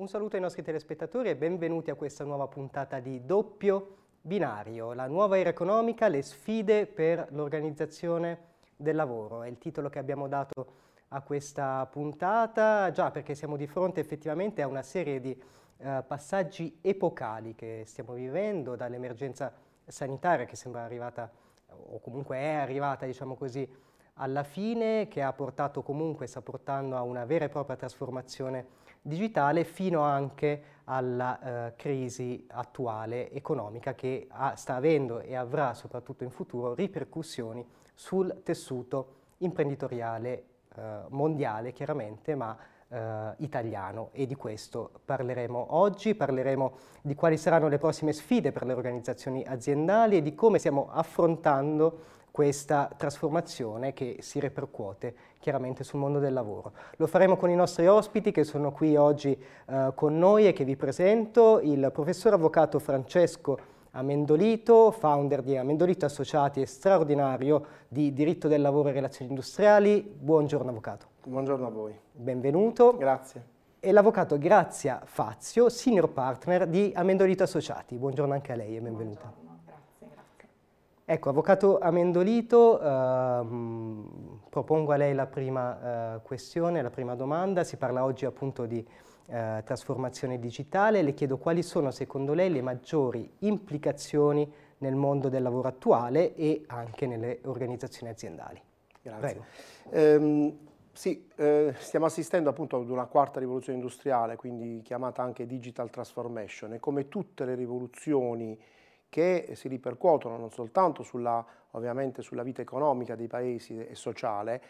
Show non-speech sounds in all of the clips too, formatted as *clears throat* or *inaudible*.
Un saluto ai nostri telespettatori e benvenuti a questa nuova puntata di Doppio Binario, la nuova era economica, le sfide per l'organizzazione del lavoro. È il titolo che abbiamo dato a questa puntata, già perché siamo di fronte effettivamente a una serie di eh, passaggi epocali che stiamo vivendo, dall'emergenza sanitaria che sembra arrivata o comunque è arrivata, diciamo così, alla fine, che ha portato comunque, sta portando a una vera e propria trasformazione digitale fino anche alla eh, crisi attuale economica che ha, sta avendo e avrà soprattutto in futuro ripercussioni sul tessuto imprenditoriale eh, mondiale chiaramente, ma eh, italiano e di questo parleremo oggi, parleremo di quali saranno le prossime sfide per le organizzazioni aziendali e di come stiamo affrontando questa trasformazione che si ripercuote chiaramente sul mondo del lavoro. Lo faremo con i nostri ospiti che sono qui oggi eh, con noi e che vi presento, il professor avvocato Francesco Amendolito, founder di Amendolito Associati e straordinario di diritto del lavoro e relazioni industriali. Buongiorno avvocato. Buongiorno a voi. Benvenuto. Grazie. E l'avvocato Grazia Fazio, senior partner di Amendolito Associati. Buongiorno anche a lei e benvenuta. Buongiorno. Ecco, Avvocato Amendolito, eh, propongo a lei la prima eh, questione, la prima domanda. Si parla oggi appunto di eh, trasformazione digitale. Le chiedo quali sono secondo lei le maggiori implicazioni nel mondo del lavoro attuale e anche nelle organizzazioni aziendali. Grazie. Ehm, sì, eh, stiamo assistendo appunto ad una quarta rivoluzione industriale, quindi chiamata anche digital transformation e come tutte le rivoluzioni che si ripercuotono non soltanto sulla, ovviamente sulla vita economica dei paesi e sociale,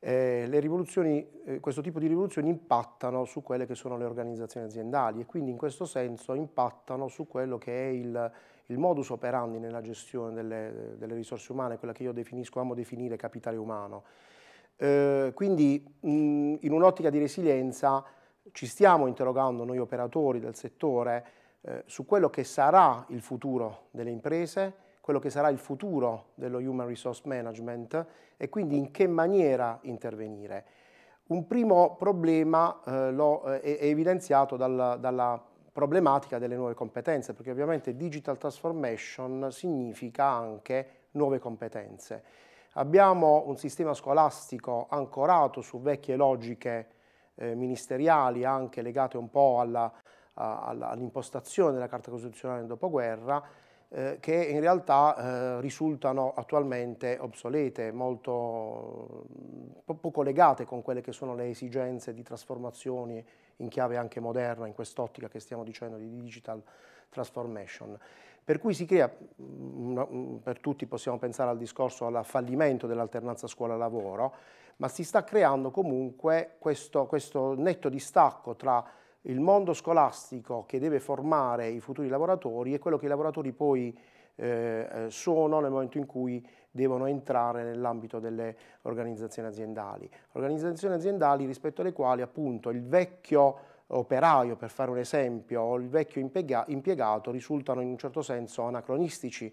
eh, eh, questo tipo di rivoluzioni impattano su quelle che sono le organizzazioni aziendali e quindi in questo senso impattano su quello che è il, il modus operandi nella gestione delle, delle, risorse umane, quella che io definisco, amo definire capitale umano. Eh, quindi mh, in un'ottica di resilienza ci stiamo interrogando noi operatori del settore eh, su quello che sarà il futuro delle imprese, quello che sarà il futuro dello Human Resource Management e quindi in che maniera intervenire. Un primo problema eh, lo, eh, è evidenziato dal, dalla problematica delle nuove competenze, perché ovviamente digital transformation significa anche nuove competenze. Abbiamo un sistema scolastico ancorato su vecchie logiche eh, ministeriali, anche legate un po' alla, all'impostazione della Carta Costituzionale del dopoguerra, eh, che in realtà eh, risultano attualmente obsolete, molto poco legate con quelle che sono le esigenze di trasformazioni in chiave anche moderna, in quest'ottica che stiamo dicendo di digital transformation. Per cui si crea, mm, mm, per tutti possiamo pensare al discorso al fallimento dell'alternanza scuola-lavoro, ma si sta creando comunque questo, questo netto distacco tra il mondo scolastico che deve formare i futuri lavoratori e quello che i lavoratori poi eh, eh, sono nel momento in cui devono entrare nell'ambito delle organizzazioni aziendali. Organizzazioni aziendali rispetto alle quali appunto il vecchio operaio, per fare un esempio, o il vecchio impiegato risultano in un certo senso anacronistici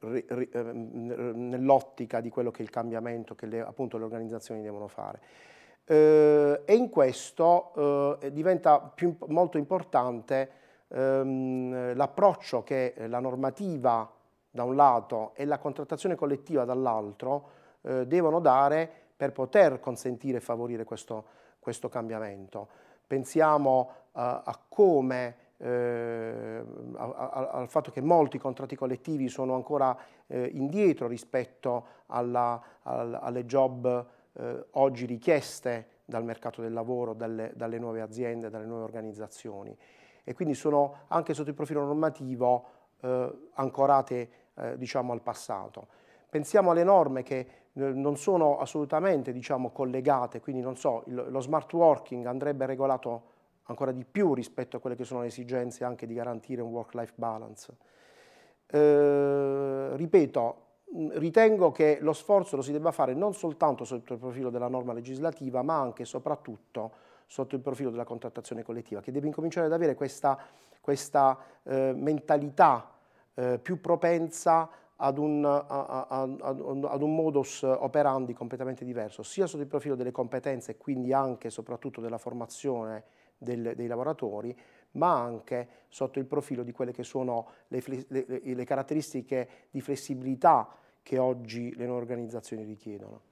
ehm, nell'ottica di quello che è il cambiamento che le, appunto le organizzazioni devono fare. Eh, e in questo eh, diventa più, molto importante ehm, l'approccio che la normativa da un lato e la contrattazione collettiva dall'altro eh, devono dare per poter consentire e favorire questo, questo cambiamento. Pensiamo eh, a come eh, a, a, al fatto che molti contratti collettivi sono ancora eh, indietro rispetto alla, al, alle job eh, oggi richieste dal mercato del lavoro, dalle, dalle, nuove aziende, dalle nuove organizzazioni e quindi sono anche sotto il profilo normativo eh, ancorate eh, diciamo, al passato. Pensiamo alle norme che eh, non sono assolutamente diciamo, collegate, quindi non so, lo smart working andrebbe regolato ancora di più rispetto a quelle che sono le esigenze anche di garantire un work-life balance. Eh, ripeto, ritengo che lo sforzo lo si debba fare non soltanto sotto il profilo della norma legislativa, ma anche e soprattutto sotto il profilo della contrattazione collettiva, che deve incominciare ad avere questa, questa eh, mentalità eh, più propensa ad un, a, a, ad un, modus operandi completamente diverso, sia sotto il profilo delle competenze e quindi anche e soprattutto della formazione del, dei lavoratori, ma anche sotto il profilo di quelle che sono le, le, le caratteristiche di flessibilità che oggi le nuove organizzazioni richiedono.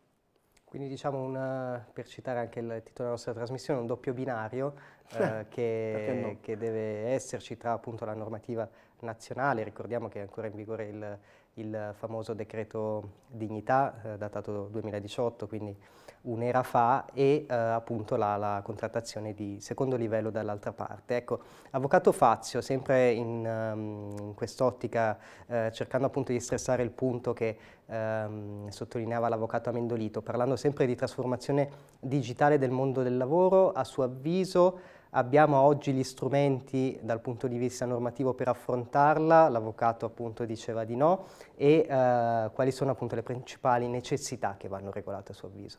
Quindi diciamo una, per citare anche il titolo della nostra trasmissione, un doppio binario *laughs* eh, che, no? che, deve esserci tra appunto la normativa nazionale, ricordiamo che è ancora in vigore il il famoso decreto dignità eh, datato 2018, quindi un'era fa, e eh, appunto la, la, contrattazione di secondo livello dall'altra parte. Ecco, Avvocato Fazio, sempre in, um, in quest'ottica, eh, cercando appunto di stressare il punto che ehm, sottolineava l'Avvocato Amendolito, parlando sempre di trasformazione digitale del mondo del lavoro, a suo avviso Abbiamo oggi gli strumenti dal punto di vista normativo per affrontarla, l'avvocato appunto diceva di no, e eh, quali sono appunto le principali necessità che vanno regolate a suo avviso?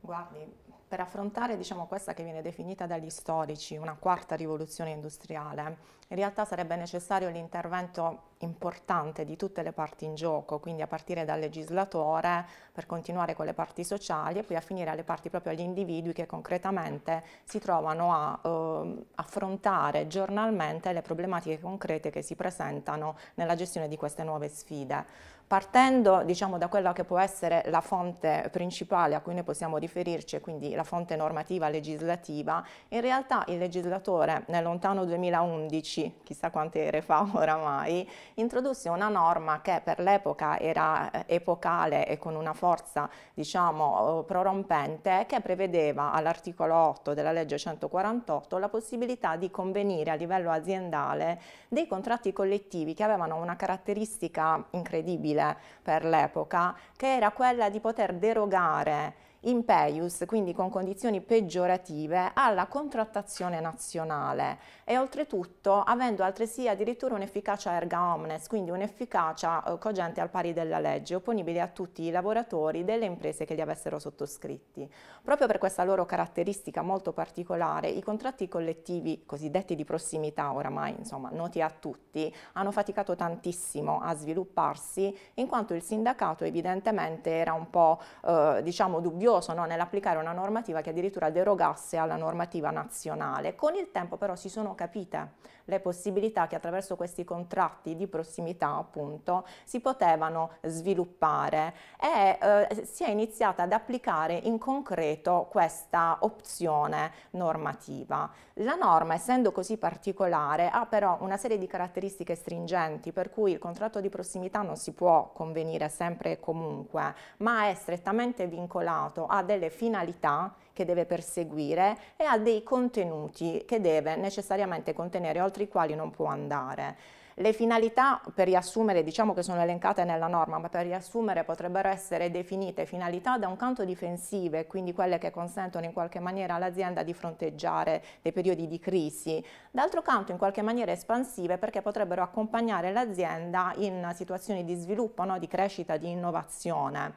Guardi, per affrontare diciamo, questa che viene definita dagli storici una quarta rivoluzione industriale, in realtà sarebbe necessario l'intervento importante di tutte le parti in gioco, quindi a partire dal legislatore per continuare con le parti sociali e poi a finire alle parti proprio agli individui che concretamente si trovano a eh, affrontare giornalmente le problematiche concrete che si presentano nella gestione di queste nuove sfide. Partendo diciamo, da quella che può essere la fonte principale a cui noi possiamo riferirci, quindi la fonte normativa legislativa, in realtà il legislatore nel lontano 2011 2011, chissà quante ere fa *laughs* oramai, introdusse una norma che per l'epoca era eh, epocale e con una forza diciamo eh, prorompente che prevedeva all'articolo 8 della legge 148 la possibilità di convenire a livello aziendale dei contratti collettivi che avevano una caratteristica incredibile per l'epoca che era quella di poter derogare impeius, quindi con condizioni peggiorative, alla contrattazione nazionale e oltretutto avendo altresì addirittura un'efficacia erga omnes, quindi un'efficacia eh, cogente al pari della legge, opponibile a tutti i lavoratori delle imprese che li avessero sottoscritti. Proprio per questa loro caratteristica molto particolare, i contratti collettivi cosiddetti di prossimità, oramai insomma noti a tutti, hanno faticato tantissimo a svilupparsi in quanto il sindacato evidentemente era un po' eh, diciamo dubbioso curioso no, nell'applicare una normativa che addirittura derogasse alla normativa nazionale. Con il tempo però si sono capite le possibilità che attraverso questi contratti di prossimità appunto si potevano sviluppare e eh, si è iniziata ad applicare in concreto questa opzione normativa. La norma essendo così particolare ha però una serie di caratteristiche stringenti per cui il contratto di prossimità non si può convenire sempre e comunque ma è strettamente vincolato privato ha delle finalità che deve perseguire e ha dei contenuti che deve necessariamente contenere, oltre i quali non può andare. Le finalità, per riassumere, diciamo che sono elencate nella norma, ma per riassumere potrebbero essere definite finalità da un canto difensive, quindi quelle che consentono in qualche maniera all'azienda di fronteggiare dei periodi di crisi, d'altro canto in qualche maniera espansive perché potrebbero accompagnare l'azienda in situazioni di sviluppo, no? di crescita, di innovazione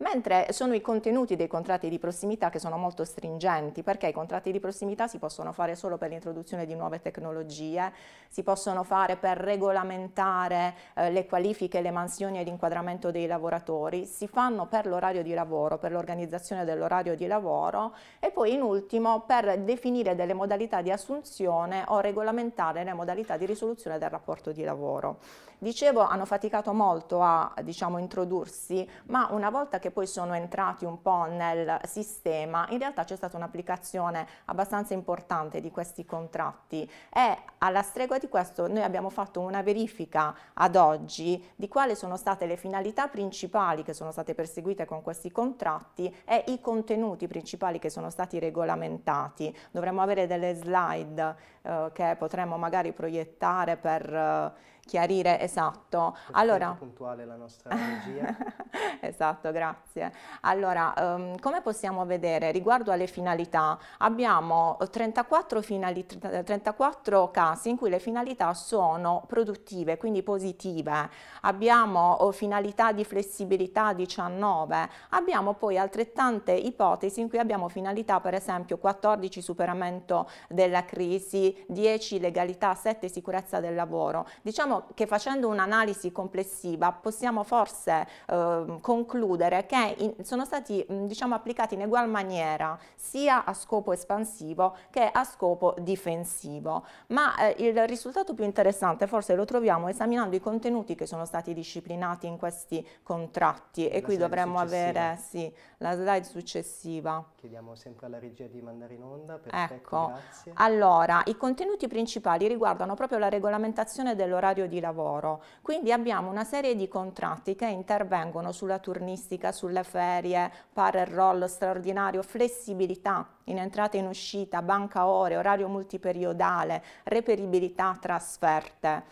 mentre sono i contenuti dei contratti di prossimità che sono molto stringenti, perché i contratti di prossimità si possono fare solo per l'introduzione di nuove tecnologie, si possono fare per regolamentare eh, le qualifiche, le mansioni e l'inquadramento dei lavoratori, si fanno per l'orario di lavoro, per l'organizzazione dell'orario di lavoro e poi in ultimo per definire delle modalità di assunzione o regolamentare le modalità di risoluzione del rapporto di lavoro. Dicevo, hanno faticato molto a diciamo, introdursi, ma una volta che che poi sono entrati un po' nel sistema, in realtà c'è stata un'applicazione abbastanza importante di questi contratti e alla stregua di questo noi abbiamo fatto una verifica ad oggi di quali sono state le finalità principali che sono state perseguite con questi contratti e i contenuti principali che sono stati regolamentati. Dovremmo avere delle slide eh, che potremmo magari proiettare per... Eh, chiarire, esatto. Perfetto, allora, puntuale la nostra regia. *laughs* esatto, grazie. Allora, um, come possiamo vedere riguardo alle finalità, abbiamo 34, finali, 34 casi in cui le finalità sono produttive, quindi positive. Abbiamo oh, finalità di flessibilità 19, abbiamo poi altrettante ipotesi in cui abbiamo finalità per esempio 14 superamento della crisi, 10 legalità, 7 sicurezza del lavoro. Diciamo che facendo un'analisi complessiva possiamo forse eh, concludere che in, sono stati diciamo, applicati in egual maniera sia a scopo espansivo che a scopo difensivo, ma eh, il risultato più interessante forse lo troviamo esaminando i contenuti che sono stati disciplinati in questi contratti e la qui dovremmo successiva. avere sì, la slide successiva. Chiediamo sempre alla regia di mandare in onda, perfetto, ecco. Grazie. Allora, i contenuti principali riguardano proprio la regolamentazione dell'orario di lavoro. Quindi abbiamo una serie di contratti che intervengono sulla turnistica, sulle ferie, par e roll straordinario, flessibilità in entrata e in uscita, banca ore, orario multiperiodale, reperibilità, trasferte.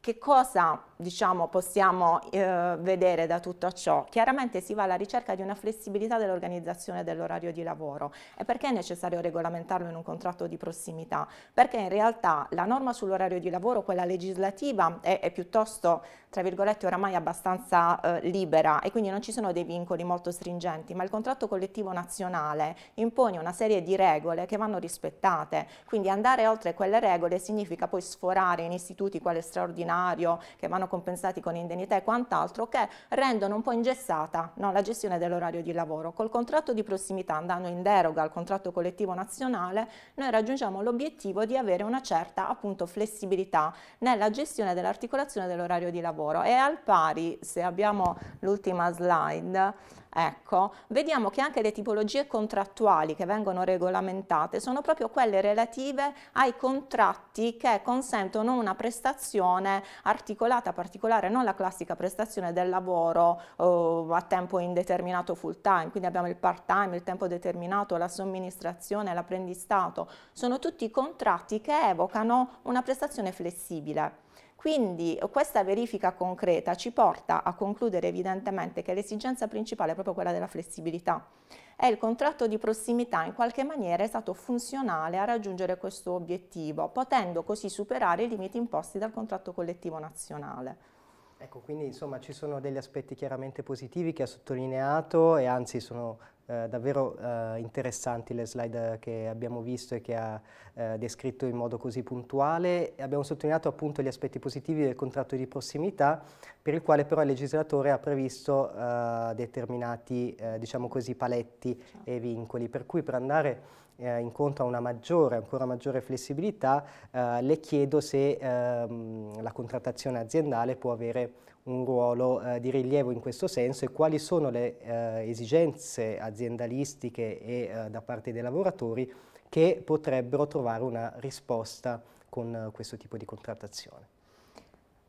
Che cosa diciamo, possiamo eh, vedere da tutto ciò? Chiaramente si va alla ricerca di una flessibilità dell'organizzazione dell'orario di lavoro e perché è necessario regolamentarlo in un contratto di prossimità? Perché in realtà la norma sull'orario di lavoro, quella legislativa, è, è piuttosto, tra virgolette, oramai abbastanza eh, libera e quindi non ci sono dei vincoli molto stringenti, ma il contratto collettivo nazionale impone una serie di regole che vanno rispettate, quindi andare oltre quelle regole significa poi sforare in istituti quale straordinario che vanno compensati con indennità e quant'altro, che rendono un po' ingessata no, la gestione dell'orario di lavoro. Col contratto di prossimità, andando in deroga al contratto collettivo nazionale, noi raggiungiamo l'obiettivo di avere una certa appunto, flessibilità nella gestione dell'articolazione dell'orario di lavoro e al pari, se abbiamo l'ultima slide, ecco, vediamo che anche le tipologie contrattuali che vengono regolamentate sono proprio quelle relative ai contratti che consentono una prestazione articolata, particolare, non la classica prestazione del lavoro eh, a tempo indeterminato full time, quindi abbiamo il part time, il tempo determinato, la somministrazione, l'apprendistato, sono tutti contratti che evocano una prestazione flessibile. Quindi eh, questa verifica concreta ci porta a concludere evidentemente che l'esigenza principale è proprio quella della flessibilità e il contratto di prossimità in qualche maniera è stato funzionale a raggiungere questo obiettivo, potendo così superare i limiti imposti dal contratto collettivo nazionale. Ecco, quindi insomma ci sono degli aspetti chiaramente positivi che ha sottolineato e anzi sono eh, davvero eh, interessanti le slide che abbiamo visto e che ha eh, descritto in modo così puntuale. Abbiamo sottolineato appunto gli aspetti positivi del contratto di prossimità per il quale però il legislatore ha previsto eh, determinati eh, diciamo così, paletti certo. e vincoli, per cui per andare eh, incontra una maggiore, ancora maggiore flessibilità, eh, le chiedo se ehm, la contrattazione aziendale può avere un ruolo eh, di rilievo in questo senso e quali sono le eh, esigenze aziendalistiche e eh, da parte dei lavoratori che potrebbero trovare una risposta con eh, questo tipo di contrattazione.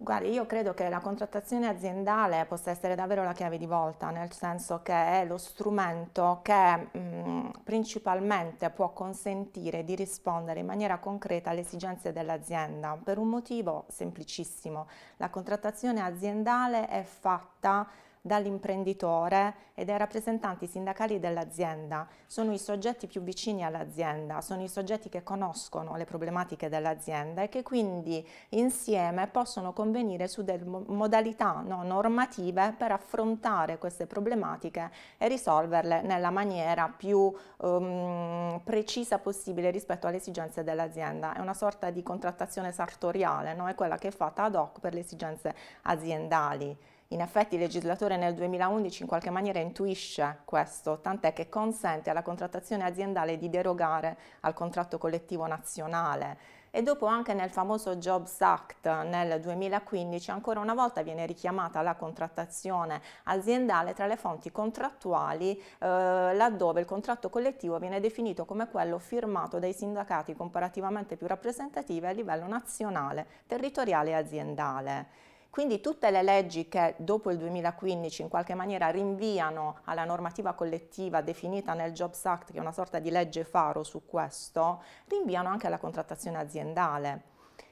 Guardi, io credo che la contrattazione aziendale possa essere davvero la chiave di volta, nel senso che è lo strumento che mh, mm, principalmente può consentire di rispondere in maniera concreta alle esigenze dell'azienda, per un motivo semplicissimo. La contrattazione aziendale è fatta dall'imprenditore e dai rappresentanti sindacali dell'azienda. Sono i soggetti più vicini all'azienda, sono i soggetti che conoscono le problematiche dell'azienda e che quindi insieme possono convenire su delle modalità no, normative per affrontare queste problematiche e risolverle nella maniera più um, precisa possibile rispetto alle esigenze dell'azienda. È una sorta di contrattazione sartoriale, no? è quella che è fatta ad hoc per le esigenze aziendali. In effetti il legislatore nel 2011 in qualche maniera intuisce questo, tant'è che consente alla contrattazione aziendale di derogare al contratto collettivo nazionale e dopo anche nel famoso Jobs Act nel 2015 ancora una volta viene richiamata la contrattazione aziendale tra le fonti contrattuali eh, laddove il contratto collettivo viene definito come quello firmato dai sindacati comparativamente più rappresentativi a livello nazionale, territoriale e aziendale. Quindi tutte le leggi che dopo il 2015 in qualche maniera rinviano alla normativa collettiva definita nel Jobs Act, che è una sorta di legge faro su questo, rinviano anche alla contrattazione aziendale.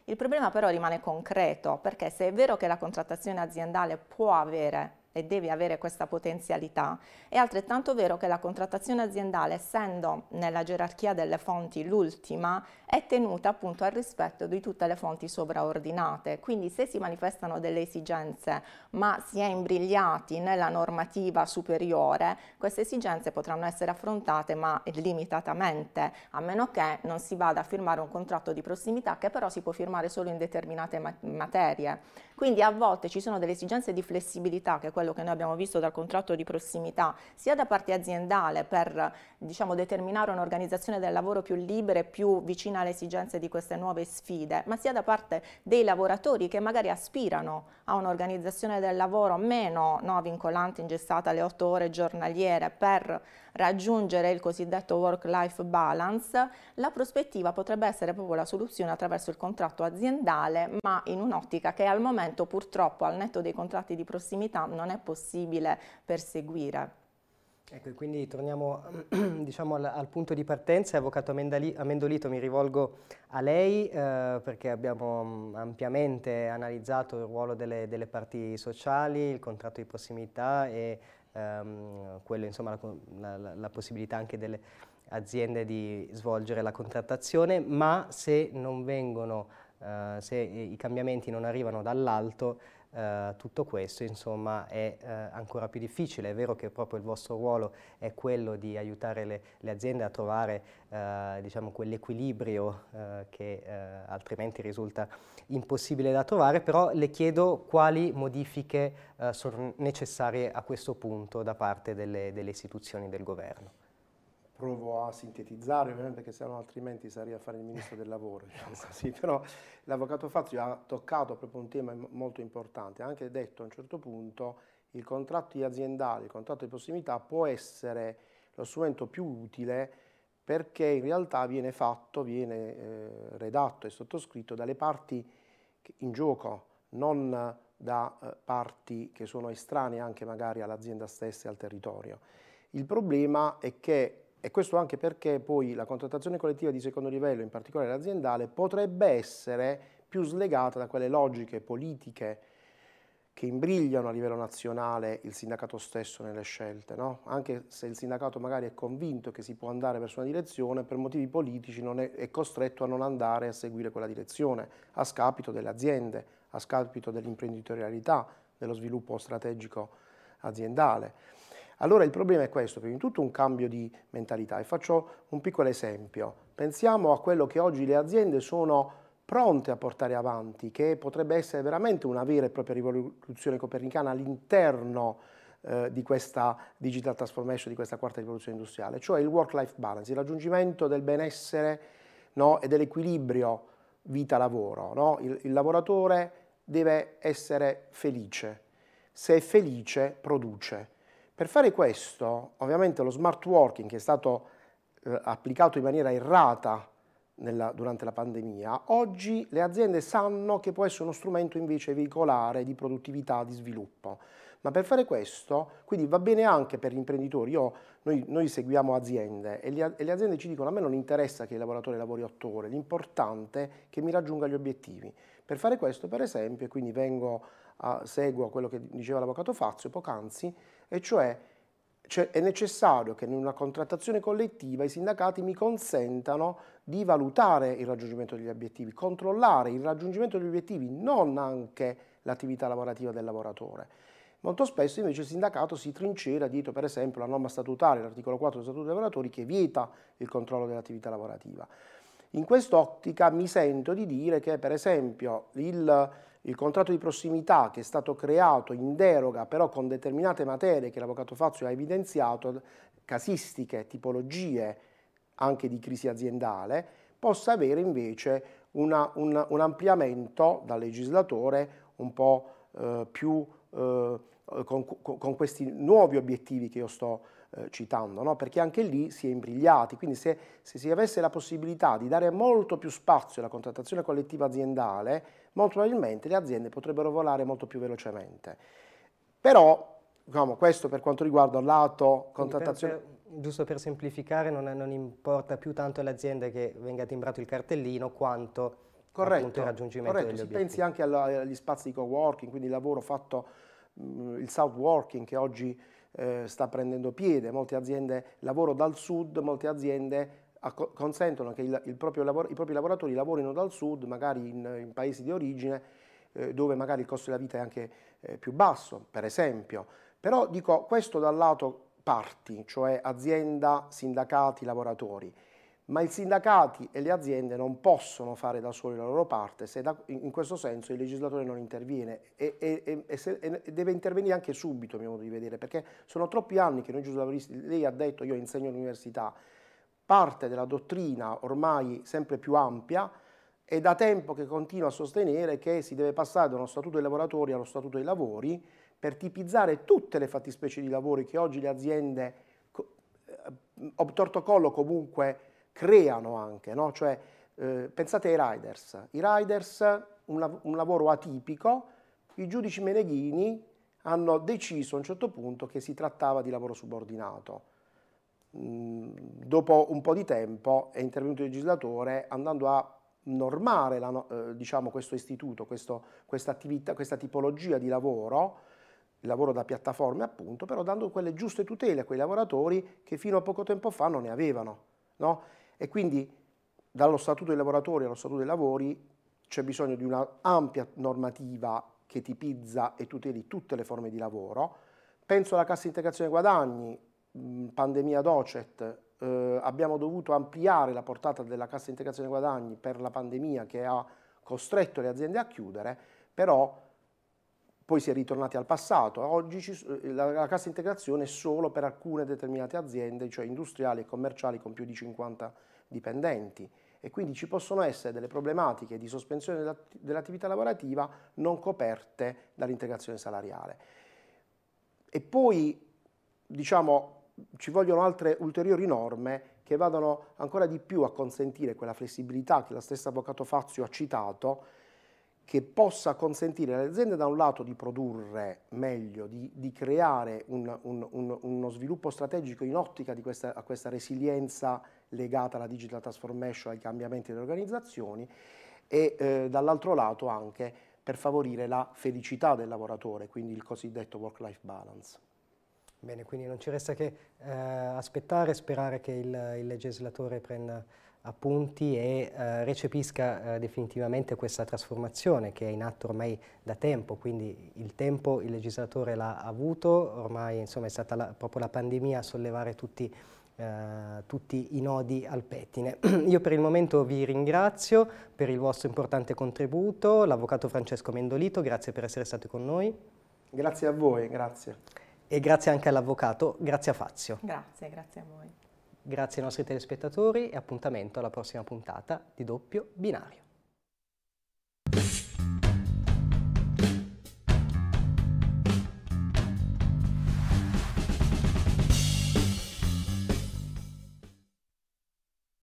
Il problema però rimane concreto, perché se è vero che la contrattazione aziendale può avere e deve avere questa potenzialità, è altrettanto vero che la contrattazione aziendale, essendo nella gerarchia delle fonti l'ultima, è tenuta appunto al rispetto di tutte le fonti sovraordinate. Quindi se si manifestano delle esigenze ma si è imbrigliati nella normativa superiore, queste esigenze potranno essere affrontate ma limitatamente, a meno che non si vada a firmare un contratto di prossimità che però si può firmare solo in determinate materie. Quindi a volte ci sono delle esigenze di flessibilità, che è quello che noi abbiamo visto dal contratto di prossimità, sia da parte aziendale per diciamo, determinare un'organizzazione del lavoro più libera e più vicina alle esigenze di queste nuove sfide, ma sia da parte dei lavoratori che magari aspirano a un'organizzazione del lavoro meno no, vincolante, ingessata alle otto ore giornaliere per raggiungere il cosiddetto work-life balance, la prospettiva potrebbe essere proprio la soluzione attraverso il contratto aziendale, ma in un'ottica che al momento purtroppo al netto dei contratti di prossimità non è possibile perseguire. Ecco, quindi torniamo *clears throat* diciamo, al, al, punto di partenza. Avvocato Amendolito, mi rivolgo a lei eh, perché abbiamo mm, ampiamente analizzato il ruolo delle, delle parti sociali, il contratto di prossimità e ehm, quello, insomma, la, la, la possibilità anche delle aziende di svolgere la contrattazione, ma se non vengono Uh, se i cambiamenti non arrivano dall'alto eh, tutto questo insomma, è eh, ancora più difficile. È vero che proprio il vostro ruolo è quello di aiutare le, le aziende a trovare eh, diciamo, quell'equilibrio eh, che eh, altrimenti risulta impossibile da trovare, però le chiedo quali modifiche sono necessarie a questo punto da parte delle, delle istituzioni del governo provo a sintetizzare ovviamente perché sennò altrimenti sarei a fare il ministro del lavoro, così, cioè, però l'avvocato Fazio ha toccato proprio un tema molto importante, ha anche detto a un certo punto il contratto aziendale, il contratto di prossimità può essere lo strumento più utile perché in realtà viene fatto, viene eh, redatto e sottoscritto dalle parti in gioco, non da eh, parti che sono estranee anche magari all'azienda stessa e al territorio. Il problema è che e questo anche perché poi la contrattazione collettiva di secondo livello, in particolare aziendale, potrebbe essere più slegata da quelle logiche politiche che imbrigliano a livello nazionale il sindacato stesso nelle scelte, no? anche se il sindacato magari è convinto che si può andare verso una direzione, per motivi politici è, è, costretto a non andare a seguire quella direzione, a scapito delle aziende, a scapito dell'imprenditorialità, dello sviluppo strategico aziendale. Allora il problema è questo, prima di tutto un cambio di mentalità e faccio un piccolo esempio. Pensiamo a quello che oggi le aziende sono pronte a portare avanti, che potrebbe essere veramente una vera e propria rivoluzione copernicana all'interno eh, di questa digital transformation, di questa quarta rivoluzione industriale, cioè il work-life balance, il raggiungimento del benessere no, e dell'equilibrio vita-lavoro. No? Il, il lavoratore deve essere felice, se è felice produce per fare questo, ovviamente lo smart working che è stato eh, applicato in maniera errata nella, durante la pandemia, oggi le aziende sanno che può essere uno strumento invece veicolare di produttività, di sviluppo. Ma per fare questo, quindi va bene anche per gli imprenditori, Io, noi, noi, seguiamo aziende e le, e le aziende ci dicono a me non interessa che il lavoratore lavori otto ore, l'importante è che mi raggiunga gli obiettivi. Per fare questo, per esempio, e quindi vengo a, seguo quello che diceva l'avvocato Fazio poc'anzi, e cioè, cioè, è necessario che in una contrattazione collettiva i sindacati mi consentano di valutare il raggiungimento degli obiettivi, controllare il raggiungimento degli obiettivi, non anche l'attività lavorativa del lavoratore. Molto spesso invece il sindacato si trincera dietro per esempio la norma statutaria, l'articolo 4 del Statuto dei lavoratori che vieta il controllo dell'attività lavorativa. In quest'ottica mi sento di dire che per esempio il il contratto di prossimità che è stato creato in deroga però con determinate materie che l'avvocato Fazio ha evidenziato, casistiche, tipologie anche di crisi aziendale, possa avere invece una, un, un, ampliamento dal legislatore un po' eh, più eh, con, con, questi nuovi obiettivi che io sto eh, citando, no? perché anche lì si è imbrigliati, quindi se, se, si avesse la possibilità di dare molto più spazio alla contrattazione collettiva aziendale, molto probabilmente le aziende potrebbero volare molto più velocemente. Però, diciamo, questo per quanto riguarda il lato contrattazione giusto per semplificare, non, non importa più tanto all'azienda che venga timbrato il cartellino quanto corretto, il raggiungimento corretto. degli obiettivi. Si pensi anche alla, agli spazi di co-working, quindi il lavoro fatto, mh, mm, il self-working che oggi eh, sta prendendo piede, molte aziende lavorano dal sud, molte aziende consentono che il, il lavoro, i propri lavoratori lavorino dal sud, magari in, in paesi di origine, eh, dove magari il costo della vita è anche eh, più basso, per esempio. Però dico questo dal lato parti, cioè azienda, sindacati, lavoratori ma i sindacati e le aziende non possono fare da soli la loro parte se da, in questo senso il legislatore non interviene e, e, e, se, e, deve intervenire anche subito a mio modo di vedere perché sono troppi anni che noi giuslavoristi, lei ha detto io insegno all'università, parte della dottrina ormai sempre più ampia è da tempo che continua a sostenere che si deve passare da uno statuto dei lavoratori allo statuto dei lavori per tipizzare tutte le fattispecie di lavori che oggi le aziende eh, ob collo comunque creano anche, no? cioè, eh, pensate ai riders, i riders un, lav un lavoro atipico, i giudici meneghini hanno deciso a un certo punto che si trattava di lavoro subordinato. Mm, dopo un po' di tempo è intervenuto il legislatore andando a normare la, eh, diciamo, questo istituto, questo, questa, questa tipologia di lavoro, il lavoro da piattaforme appunto, però dando quelle giuste tutele a quei lavoratori che fino a poco tempo fa non ne avevano. No? E quindi dallo Statuto dei lavoratori allo Statuto dei lavori c'è bisogno di un'ampia normativa che tipizza e tuteli tutte le forme di lavoro. Penso alla cassa integrazione guadagni, mm, pandemia docet, eh, abbiamo dovuto ampliare la portata della cassa integrazione guadagni per la pandemia che ha costretto le aziende a chiudere, però poi si è ritornati al passato. Oggi ci, eh, la, la, cassa integrazione è solo per alcune determinate aziende, cioè industriali e commerciali con più di 50 dipendenti e quindi ci possono essere delle problematiche di sospensione dell'attività lavorativa non coperte dall'integrazione salariale. E poi, diciamo, ci vogliono altre ulteriori norme che vadano ancora di più a consentire quella flessibilità che la stessa Avvocato Fazio ha citato, che possa consentire alle aziende da un lato di produrre meglio, di, di creare un, un, un, uno sviluppo strategico in ottica questa, a questa resilienza legata alla digital transformation, ai cambiamenti delle organizzazioni e eh, dall'altro lato anche per favorire la felicità del lavoratore, quindi il cosiddetto work-life balance. Bene, quindi non ci resta che eh, aspettare sperare che il, il legislatore prenda appunti e eh, recepisca eh, definitivamente questa trasformazione che è in atto ormai da tempo, quindi il tempo il legislatore l'ha avuto, ormai insomma, è stata la, proprio la pandemia a sollevare tutti i eh, tutti i nodi al pettine. *clears throat* Io per il momento vi ringrazio per il vostro importante contributo, l'avvocato Francesco Mendolito, grazie per essere stato con noi. Grazie a voi, grazie. E grazie anche all'avvocato, grazie a Fazio. Grazie, grazie a voi. Grazie ai nostri telespettatori e appuntamento alla prossima puntata di Doppio Binario.